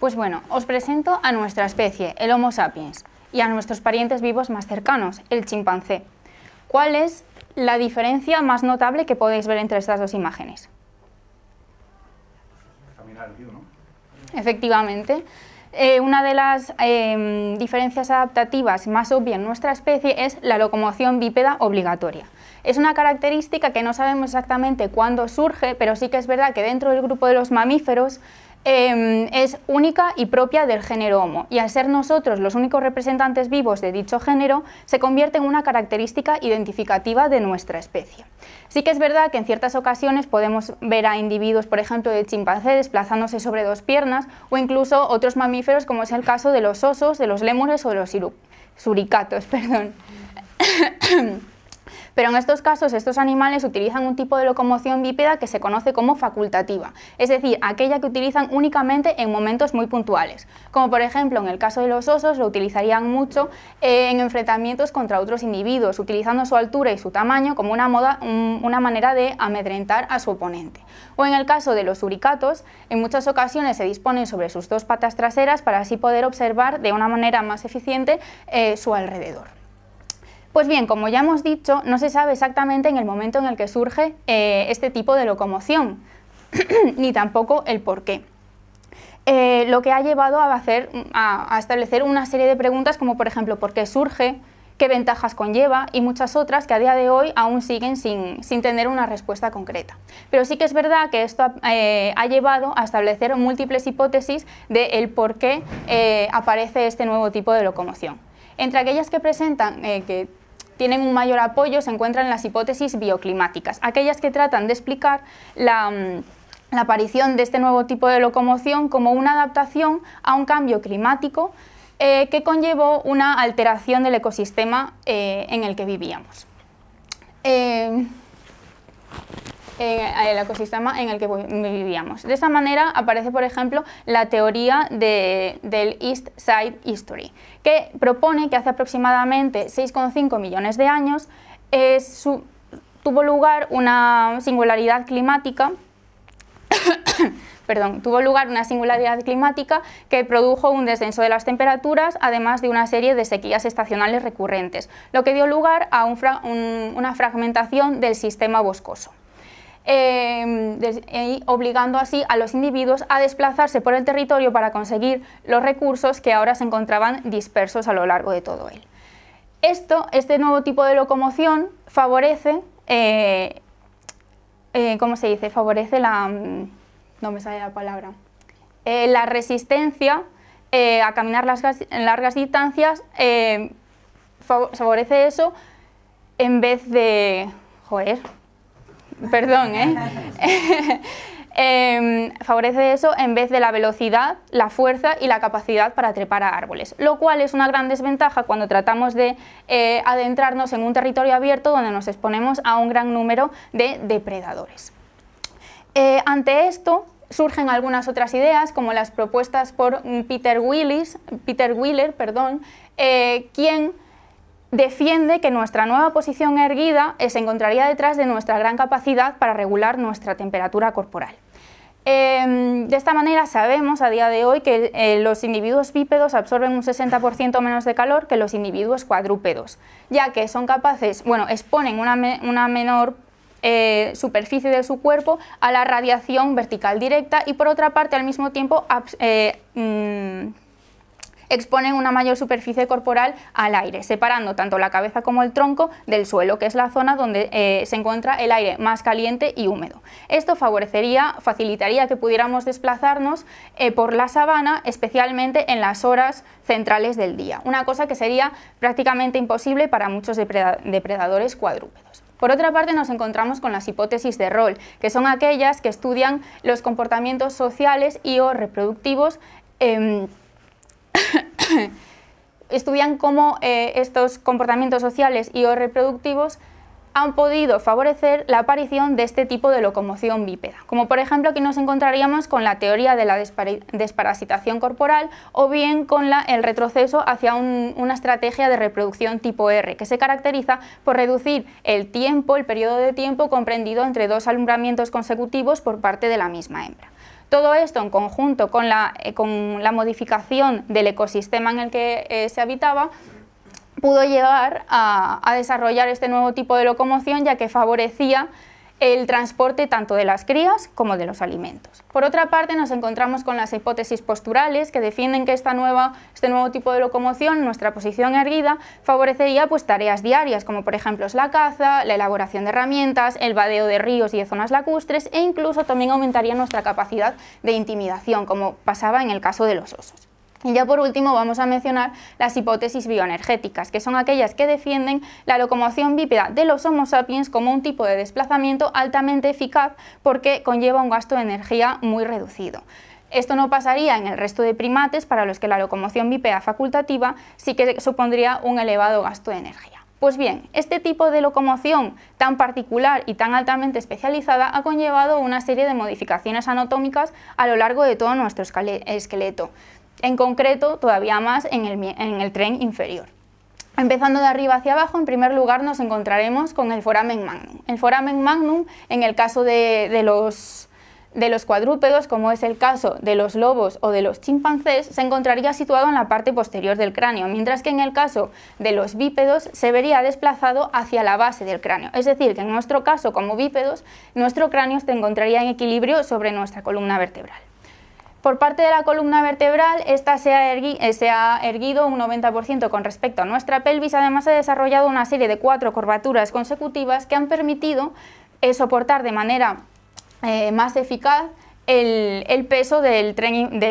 Pues bueno, os presento a nuestra especie, el Homo sapiens, y a nuestros parientes vivos más cercanos, el chimpancé. ¿Cuál es la diferencia más notable que podéis ver entre estas dos imágenes? Efectivamente. Eh, una de las em, diferencias adaptativas más obvias en nuestra especie es la locomoción bípeda obligatoria. Es una característica que no sabemos exactamente cuándo surge, pero sí que es verdad que dentro del grupo de los mamíferos Em, es única y propia del género Homo, y al ser nosotros los únicos representantes vivos de dicho género, se convierte en una característica identificativa de nuestra especie. Sí que es verdad que en ciertas ocasiones podemos ver a individuos, por ejemplo, de chimpancé desplazándose sobre dos piernas, o incluso otros mamíferos, como es el caso de los osos, de los lémures o de los suricatos. Perdón. Pero en estos casos, estos animales utilizan un tipo de locomoción bípeda que se conoce como facultativa, es decir, aquella que utilizan únicamente en momentos muy puntuales, como por ejemplo en el caso de los osos lo utilizarían mucho eh, en enfrentamientos contra otros individuos, utilizando su altura y su tamaño como una, una manera de amedrentar a su oponente. O en el caso de los uricatos en muchas ocasiones se disponen sobre sus dos patas traseras para así poder observar de una manera más eficiente eh, su alrededor. Pues bien, como ya hemos dicho, no se sabe exactamente en el momento en el que surge eh, este tipo de locomoción, ni tampoco el por qué. Eh, lo que ha llevado a, hacer, a, establecer una serie de preguntas como por ejemplo por qué surge, qué ventajas conlleva y muchas otras que a día de hoy aún siguen sin, tener una respuesta concreta. Pero sí que es verdad que esto ha, eh, llevado a establecer múltiples hipótesis de el por qué aparece este nuevo tipo de locomoción. Entre aquellas que presentan que tienen un mayor apoyo se encuentran las hipótesis bioclimáticas, aquellas que tratan de explicar la mm, aparición de este nuevo tipo de locomoción como una adaptación a un cambio climático eh, que conllevó una alteración del ecosistema eh, en el que vivíamos. Eh, el ecosistema en el que vivíamos. De esa manera aparece, por ejemplo, la teoría del East Side History, que propone que hace aproximadamente 6,5 millones de años eh, tuvo lugar una singularidad climática tuvo lugar una singularidad climática que produjo un descenso de las temperaturas, además de una serie de sequías estacionales recurrentes, lo que dio lugar a una fragmentación del sistema boscoso. Em, obligando así a los individuos a desplazarse por el territorio para conseguir los recursos que ahora se encontraban dispersos a lo largo de todo él. Esto, este nuevo tipo de locomoción favorece, eh, eh, ¿cómo se dice? Favorece la, mm, no me sale la palabra, eh, la resistencia a caminar las, largas distancias, favorece eso en vez de, joder, perdón, ¿eh? Em, favorece eso en vez de la velocidad, la fuerza y la capacidad para trepar a árboles, lo cual es una gran desventaja cuando tratamos de eh, adentrarnos en un territorio abierto donde nos exponemos a un gran número de depredadores. Eh, ante esto, surgen algunas otras ideas, como las propuestas por Peter, Peter Wheeler, perdón, eh, quien defiende que nuestra nueva posición erguida se encontraría detrás de nuestra gran capacidad para regular nuestra temperatura corporal. Em, de esta manera sabemos a día de hoy que eh, los individuos bípedos absorben un 60% menos de calor que los individuos cuadrúpedos, ya que son capaces, bueno, exponen una, menor eh, superficie de su cuerpo a la radiación vertical directa y por otra parte al mismo tiempo eh, mm, exponen una mayor superficie corporal al aire, separando tanto la cabeza como el tronco del suelo, que es la zona donde eh, se encuentra el aire más caliente y húmedo. Esto favorecería, facilitaría que pudiéramos desplazarnos eh, por la sabana, especialmente en las horas centrales del día, una cosa que sería prácticamente imposible para muchos depredadores cuadrúpedos. Por otra parte, nos encontramos con las hipótesis de rol, que son aquellas que estudian los comportamientos sociales y o reproductivos em, estudian cómo eh, estos comportamientos sociales y o reproductivos han podido favorecer la aparición de este tipo de locomoción bípeda, como por ejemplo aquí nos encontraríamos con la teoría de la desparasitación corporal o bien con el retroceso hacia una estrategia de reproducción tipo R, que se caracteriza por reducir el tiempo, el periodo de tiempo comprendido entre dos alumbramientos consecutivos por parte de la misma hembra. Todo esto en conjunto eh, con la, modificación del ecosistema en el que eh, se habitaba pudo llevar a desarrollar este nuevo tipo de locomoción ya que favorecía el transporte tanto de las crías como de los alimentos. Por otra parte, nos encontramos con las hipótesis posturales que defienden que esta nueva, este nuevo tipo de locomoción, nuestra posición erguida, favorecería pues, tareas diarias como por ejemplo la caza, la elaboración de herramientas, el vadeo de ríos y de zonas lacustres e incluso también aumentaría nuestra capacidad de intimidación, como pasaba en el caso de los osos. Y ya por último vamos a mencionar las hipótesis bioenergéticas, que son aquellas que defienden la locomoción bípeda de los Homo sapiens como un tipo de desplazamiento altamente eficaz porque conlleva un gasto de energía muy reducido. Esto no pasaría en el resto de primates para los que la locomoción bípeda facultativa sí que supondría un elevado gasto de energía. Pues bien, este tipo de locomoción tan particular y tan altamente especializada ha conllevado una serie de modificaciones anatómicas a lo largo de todo nuestro esqueleto en concreto todavía más en el, tren inferior. Empezando de arriba hacia abajo, en primer lugar nos encontraremos con el foramen magnum. El foramen magnum, en el caso de, los, cuadrúpedos, como es el caso de los lobos o de los chimpancés, se encontraría situado en la parte posterior del cráneo, mientras que en el caso de los bípedos se vería desplazado hacia la base del cráneo. Es decir, que en nuestro caso, como bípedos, nuestro cráneo se encontraría en equilibrio sobre nuestra columna vertebral. Por parte de la columna vertebral, esta se ha, eh, erguido un 90% con respecto a nuestra pelvis. Además, se ha desarrollado una serie de cuatro curvaturas consecutivas que han permitido eh, soportar de manera eh, más eficaz el, peso de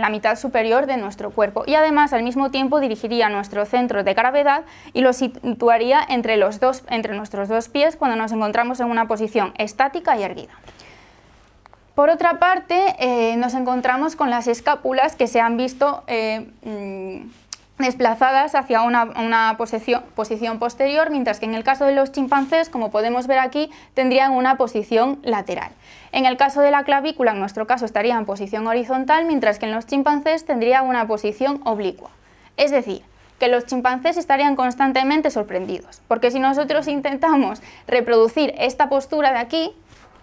la mitad superior de nuestro cuerpo y además al mismo tiempo dirigiría nuestro centro de gravedad y lo situaría entre nuestros dos pies cuando nos encontramos en una posición estática y erguida. Por otra parte, eh, nos encontramos con las escápulas que se han visto eh, mm, desplazadas hacia una, posición, posición, posterior, mientras que en el caso de los chimpancés, como podemos ver aquí, tendrían una posición lateral. En el caso de la clavícula, en nuestro caso, estaría en posición horizontal, mientras que en los chimpancés tendría una posición oblicua. Es decir, que los chimpancés estarían constantemente sorprendidos, porque si nosotros intentamos reproducir esta postura de aquí,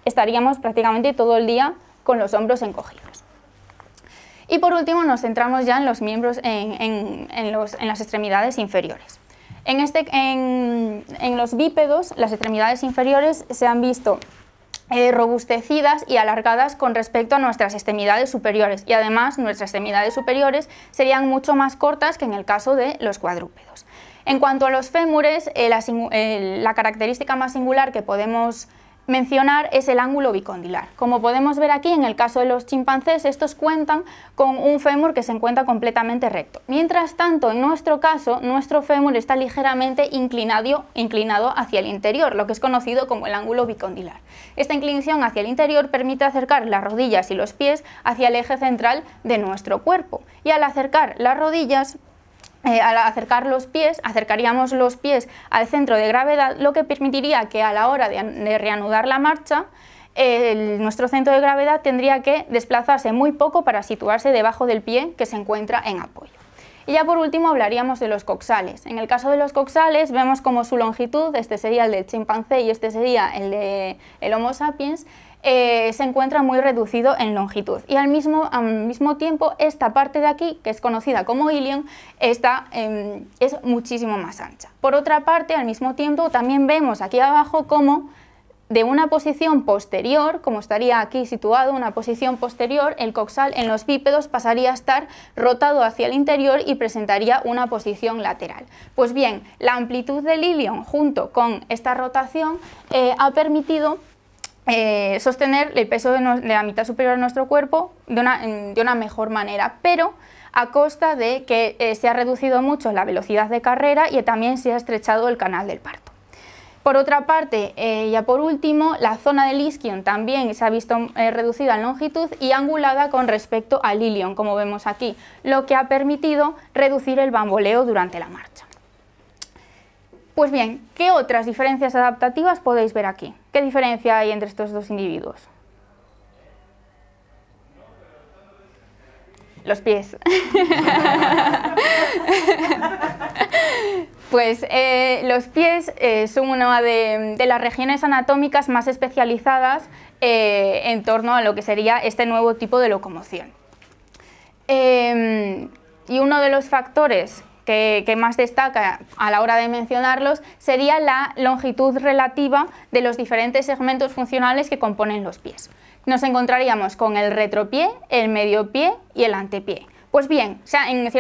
estaríamos prácticamente todo el día con los hombros encogidos. Y por último nos centramos ya en los miembros, en, las extremidades inferiores. Este, en, los bípedos, las extremidades inferiores se han visto eh, robustecidas y alargadas con respecto a nuestras extremidades superiores y además nuestras extremidades superiores serían mucho más cortas que en el caso de los cuadrúpedos. En cuanto a los fémures, eh, la, eh, la característica más singular que podemos mencionar es el ángulo bicondilar. Como podemos ver aquí, en el caso de los chimpancés, estos cuentan con un fémur que se encuentra completamente recto. Mientras tanto, en nuestro caso, nuestro fémur está ligeramente inclinado, inclinado hacia el interior, lo que es conocido como el ángulo bicondilar. Esta inclinación hacia el interior permite acercar las rodillas y los pies hacia el eje central de nuestro cuerpo. Y al acercar las rodillas, eh, al acercar los pies, acercaríamos los pies al centro de gravedad, lo que permitiría que a la hora de, reanudar la marcha, nuestro centro de gravedad tendría que desplazarse muy poco para situarse debajo del pie que se encuentra en apoyo. Y ya por último hablaríamos de los coxales. En el caso de los coxales vemos como su longitud, este sería el del chimpancé y este sería el del Homo sapiens, eh, se encuentra muy reducido en longitud. Y al mismo, tiempo, esta parte de aquí, que es conocida como ilion, está, em, es muchísimo más ancha. Por otra parte, al mismo tiempo, también vemos aquí abajo cómo de una posición posterior, como estaría aquí situado, una posición posterior, el coxal en los bípedos pasaría a estar rotado hacia el interior y presentaría una posición lateral. Pues bien, la amplitud del ilion junto con esta rotación eh, ha permitido eh, sostener el peso de, la mitad superior de nuestro cuerpo de una, mejor manera, pero a costa de que eh, se ha reducido mucho la velocidad de carrera y también se ha estrechado el canal del parto. Por otra parte, eh, ya por último, la zona del isquion también se ha visto reducida en longitud y angulada con respecto al ilion, como vemos aquí, lo que ha permitido reducir el bamboleo durante la marcha. Pues bien, ¿qué otras diferencias adaptativas podéis ver aquí? ¿Qué diferencia hay entre estos dos individuos? Los pies. Pues eh, los pies eh, son una de, las regiones anatómicas más especializadas eh, en torno a lo que sería este nuevo tipo de locomoción. Em, y uno de los factores que, más destaca a la hora de mencionarlos sería la longitud relativa de los diferentes segmentos funcionales que componen los pies. Nos encontraríamos con el retropié, el mediopié y el antepié. Pues bien, en eh,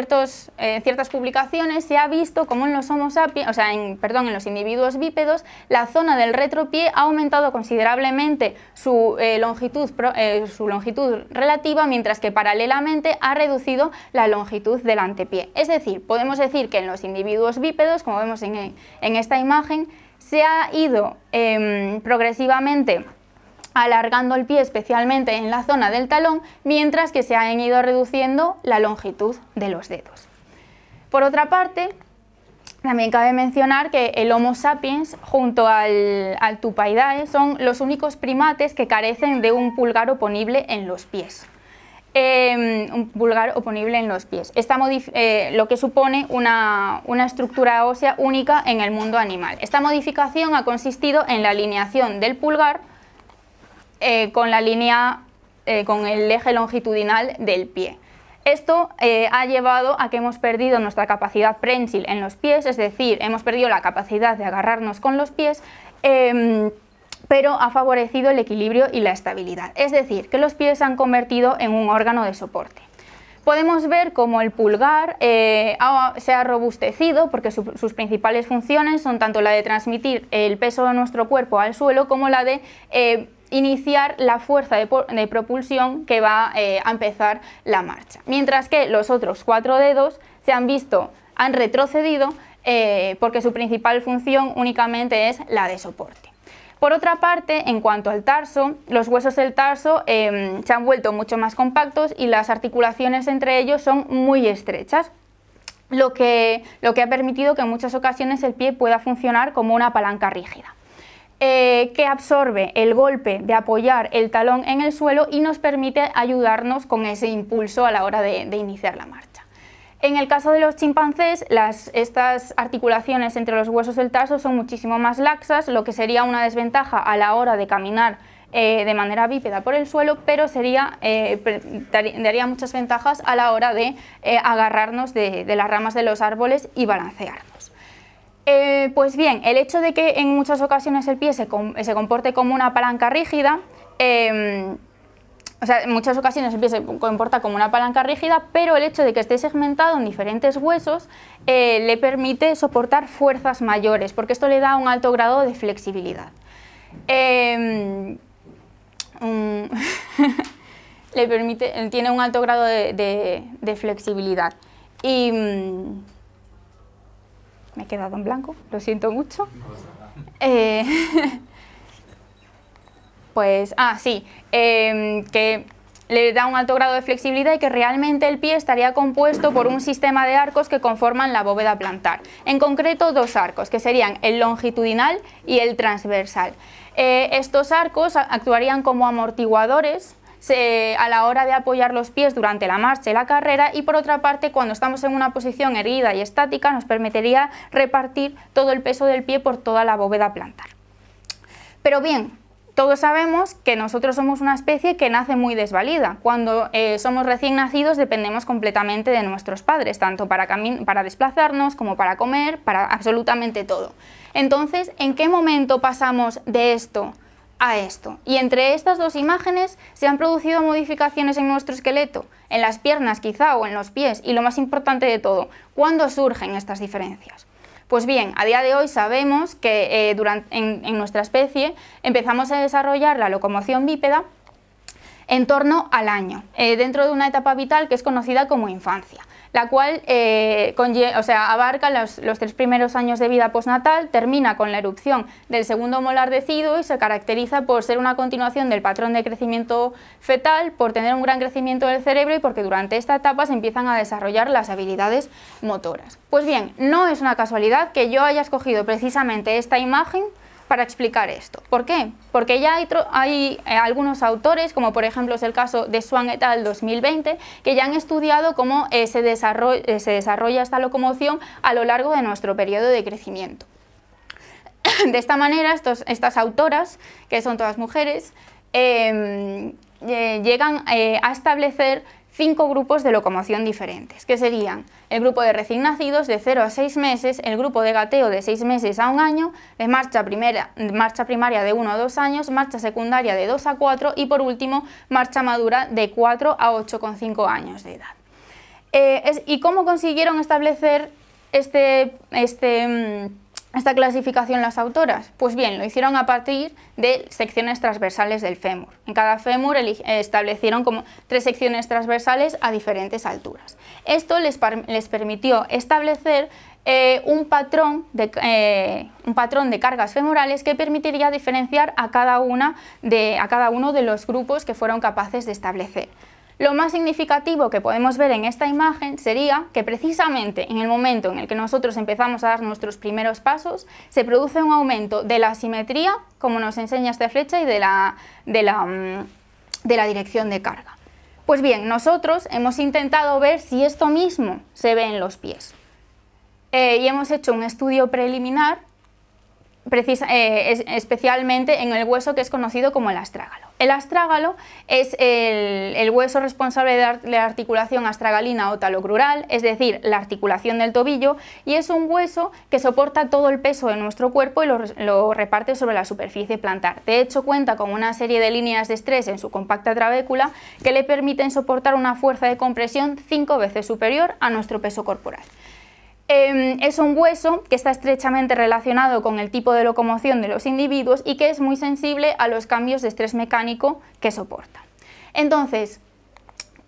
ciertas publicaciones se ha visto como en los Homo o en, perdón, en los individuos bípedos, la zona del retropié ha aumentado considerablemente su, eh, longitud, eh, su longitud relativa, mientras que paralelamente ha reducido la longitud del antepié. Es decir, podemos decir que en los individuos bípedos, como vemos en esta imagen, se ha ido em, progresivamente alargando el pie especialmente en la zona del talón, mientras que se han ido reduciendo la longitud de los dedos. Por otra parte, también cabe mencionar que el Homo sapiens junto al, al Tupaidae son los únicos primates que carecen de un pulgar oponible en los pies. Em, un pulgar oponible en los pies. Eh, lo que supone una, estructura ósea única en el mundo animal. Esta modificación ha consistido en la alineación del pulgar eh, con la línea, eh, con el eje longitudinal del pie. Esto eh, ha llevado a que hemos perdido nuestra capacidad prensil en los pies, es decir, hemos perdido la capacidad de agarrarnos con los pies, em, pero ha favorecido el equilibrio y la estabilidad. Es decir, que los pies se han convertido en un órgano de soporte. Podemos ver cómo el pulgar se ha robustecido porque sus principales funciones son tanto la de transmitir el peso de nuestro cuerpo al suelo como la de iniciar la fuerza de, propulsión que va eh, a empezar la marcha. Mientras que los otros cuatro dedos se han visto, han retrocedido eh, porque su principal función únicamente es la de soporte. Por otra parte, en cuanto al tarso, los huesos del tarso em, se han vuelto mucho más compactos y las articulaciones entre ellos son muy estrechas, lo que, lo que ha permitido que en muchas ocasiones el pie pueda funcionar como una palanca rígida. Eh, que absorbe el golpe de apoyar el talón en el suelo y nos permite ayudarnos con ese impulso a la hora de, iniciar la marcha. En el caso de los chimpancés, estas articulaciones entre los huesos del taso son muchísimo más laxas, lo que sería una desventaja a la hora de caminar eh, de manera bípeda por el suelo, pero sería, eh, daría muchas ventajas a la hora de agarrarnos de, de las ramas de los árboles y balancearnos. Eh, pues bien, el hecho de que en muchas ocasiones el pie se, comporte como una palanca rígida, em, o sea, en muchas ocasiones el pie se comporta como una palanca rígida, pero el hecho de que esté segmentado en diferentes huesos eh, le permite soportar fuerzas mayores, porque esto le da un alto grado de flexibilidad. Em, le permite, tiene un alto grado de, de flexibilidad. Y mm, me he quedado en blanco, lo siento mucho. Eh, pues, ah, sí, em, que le da un alto grado de flexibilidad y que realmente el pie estaría compuesto por un sistema de arcos que conforman la bóveda plantar. En concreto, dos arcos, que serían el longitudinal y el transversal. Eh, estos arcos actuarían como amortiguadores a la hora de apoyar los pies durante la marcha y la carrera y por otra parte cuando estamos en una posición erguida y estática nos permitiría repartir todo el peso del pie por toda la bóveda plantar. Pero bien, todos sabemos que nosotros somos una especie que nace muy desvalida. Cuando eh, somos recién nacidos dependemos completamente de nuestros padres, tanto para desplazarnos como para comer, para absolutamente todo. Entonces, ¿en qué momento pasamos de esto a esto. Y entre estas dos imágenes se han producido modificaciones en nuestro esqueleto, en las piernas quizá o en los pies, y lo más importante de todo, ¿cuándo surgen estas diferencias? Pues bien, a día de hoy sabemos que eh, durante, en, nuestra especie empezamos a desarrollar la locomoción bípeda en torno al año, eh, dentro de una etapa vital que es conocida como infancia la cual eh, o sea, abarca los, tres primeros años de vida postnatal, termina con la erupción del segundo molar decido y se caracteriza por ser una continuación del patrón de crecimiento fetal, por tener un gran crecimiento del cerebro y porque durante esta etapa se empiezan a desarrollar las habilidades motoras. Pues bien, no es una casualidad que yo haya escogido precisamente esta imagen para explicar esto. ¿Por qué? Porque ya hay, eh, algunos autores, como por ejemplo es el caso de Swan et al. 2020, que ya han estudiado cómo eh, eh, se, desarrolla esta locomoción a lo largo de nuestro periodo de crecimiento. de esta manera, estas autoras, que son todas mujeres, em, llegan a establecer cinco grupos de locomoción diferentes, que serían el grupo de recién nacidos de 0 a 6 meses, el grupo de gateo de 6 meses a 1 año, marcha, primaria de 1 a 2 años, marcha secundaria de 2 a 4 y por último marcha madura de 4 a 8,5 años de edad. Eh, ¿Y cómo consiguieron establecer este... este mm, esta clasificación las autoras? Pues bien, lo hicieron a partir de secciones transversales del fémur. En cada fémur eh, establecieron como tres secciones transversales a diferentes alturas. Esto les, permitió establecer eh, eh, un, patrón de, cargas femorales que permitiría diferenciar a cada, una a cada uno de los grupos que fueron capaces de establecer. Lo más significativo que podemos ver en esta imagen sería que precisamente en el momento en el que nosotros empezamos a dar nuestros primeros pasos, se produce un aumento de la simetría, como nos enseña esta flecha, y de la, mm, de la, dirección de carga. Pues bien, nosotros hemos intentado ver si esto mismo se ve en los pies. Eh, y hemos hecho un estudio preliminar eh, especialmente en el hueso que es conocido como el astrágalo. El astrágalo es el, hueso responsable de la, articulación astragalina o talocrural, es decir, la articulación del tobillo, y es un hueso que soporta todo el peso de nuestro cuerpo y lo, lo reparte sobre la superficie plantar. De hecho, cuenta con una serie de líneas de estrés en su compacta trabécula que le permiten soportar una fuerza de compresión cinco veces superior a nuestro peso corporal. Em, es un hueso que está estrechamente relacionado con el tipo de locomoción de los individuos y que es muy sensible a los cambios de estrés mecánico que soporta. Entonces,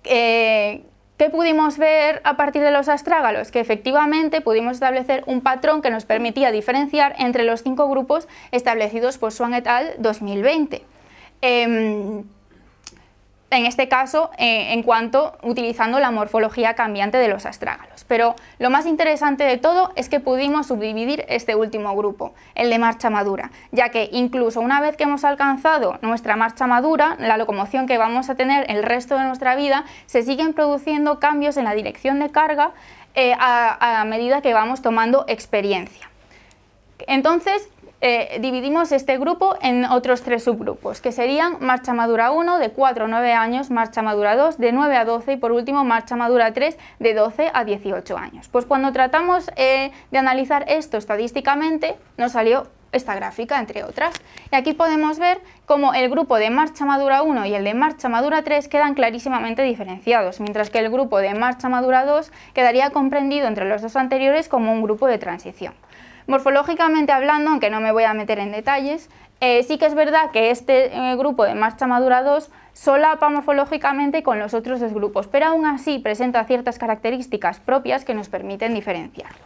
eh, ¿Qué pudimos ver a partir de los astrágalos? Que efectivamente pudimos establecer un patrón que nos permitía diferenciar entre los cinco grupos establecidos por Swan et al. 2020 en este caso eh, en cuanto utilizando la morfología cambiante de los astrágalos. Pero lo más interesante de todo es que pudimos subdividir este último grupo, el de marcha madura, ya que incluso una vez que hemos alcanzado nuestra marcha madura, la locomoción que vamos a tener el resto de nuestra vida, se siguen produciendo cambios en la dirección de carga eh, a, a medida que vamos tomando experiencia. Entonces, eh, dividimos este grupo en otros tres subgrupos, que serían marcha madura 1 de 4 a 9 años, marcha madura 2 de 9 a 12 y por último marcha madura 3 de 12 a 18 años. Pues cuando tratamos eh, de analizar esto estadísticamente nos salió esta gráfica, entre otras. Y aquí podemos ver cómo el grupo de marcha madura 1 y el de marcha madura 3 quedan clarísimamente diferenciados, mientras que el grupo de marcha madura 2 quedaría comprendido entre los dos anteriores como un grupo de transición. Morfológicamente hablando, aunque no me voy a meter en detalles, eh, sí que es verdad que este eh, grupo de marcha madura 2 solapa morfológicamente con los otros dos grupos, pero aún así presenta ciertas características propias que nos permiten diferenciarlo.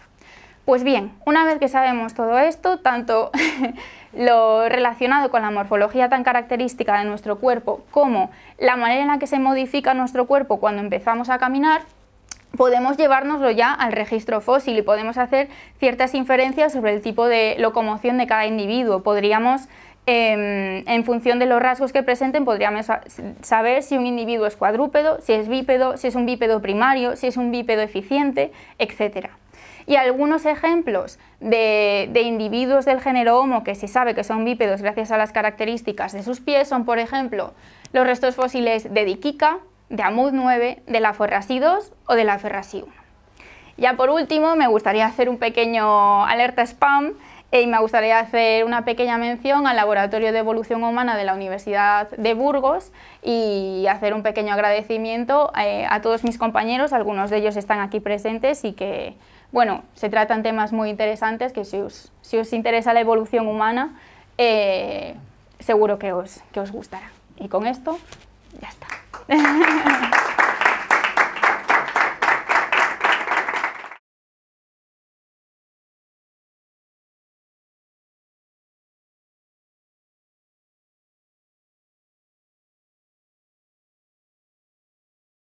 Pues bien, una vez que sabemos todo esto, tanto lo relacionado con la morfología tan característica de nuestro cuerpo como la manera en la que se modifica nuestro cuerpo cuando empezamos a caminar, podemos llevárnoslo ya al registro fósil y podemos hacer ciertas inferencias sobre el tipo de locomoción de cada individuo. Podríamos, em, en función de los rasgos que presenten, podríamos saber si un individuo es cuadrúpedo, si es bípedo, si es un bípedo primario, si es un bípedo eficiente, etc. Y algunos ejemplos de, de individuos del género Homo que se sabe que son bípedos gracias a las características de sus pies son, por ejemplo, los restos fósiles de Dikika, de AMUD9, de la FORRASI 2 o de la FORRASI 1. Ya por último, me gustaría hacer un pequeño alerta spam eh, y me gustaría hacer una pequeña mención al Laboratorio de Evolución Humana de la Universidad de Burgos y hacer un pequeño agradecimiento eh, a, todos mis compañeros, algunos de ellos están aquí presentes y que, bueno, se tratan temas muy interesantes que si os, interesa la evolución humana, eh, seguro que que os gustará. Y con esto, ya está. Yeah. Dạ.